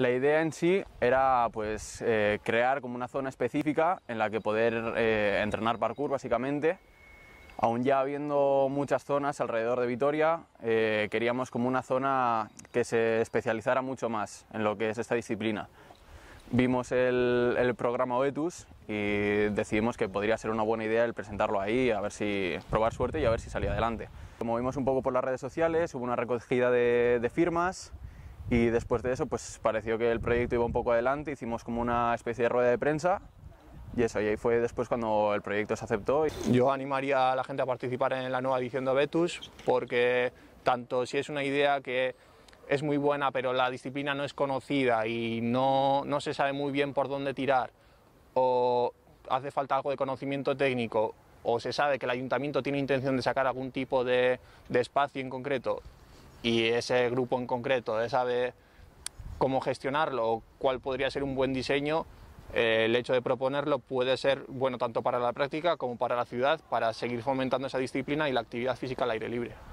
La idea en sí era pues, eh, crear como una zona específica en la que poder eh, entrenar parkour básicamente. Aún ya habiendo muchas zonas alrededor de Vitoria, eh, queríamos como una zona que se especializara mucho más en lo que es esta disciplina. Vimos el, programa Oetus y decidimos que podría ser una buena idea el presentarlo ahí, a ver si probar suerte y a ver si salía adelante. como vimos un poco por las redes sociales, hubo una recogida de firmas y después de eso, pues pareció que el proyecto iba un poco adelante, hicimos como una especie de rueda de prensa y eso, y ahí fue después cuando el proyecto se aceptó. Yo animaría a la gente a participar en la nueva edición de Betus porque tanto si es una idea que es muy buena pero la disciplina no es conocida y no, se sabe muy bien por dónde tirar o hace falta algo de conocimiento técnico o se sabe que el ayuntamiento tiene intención de sacar algún tipo de, de espacio en concreto y ese grupo en concreto de saber cómo gestionarlo o cuál podría ser un buen diseño, eh, el hecho de proponerlo puede ser bueno tanto para la práctica como para la ciudad para seguir fomentando esa disciplina y la actividad física al aire libre.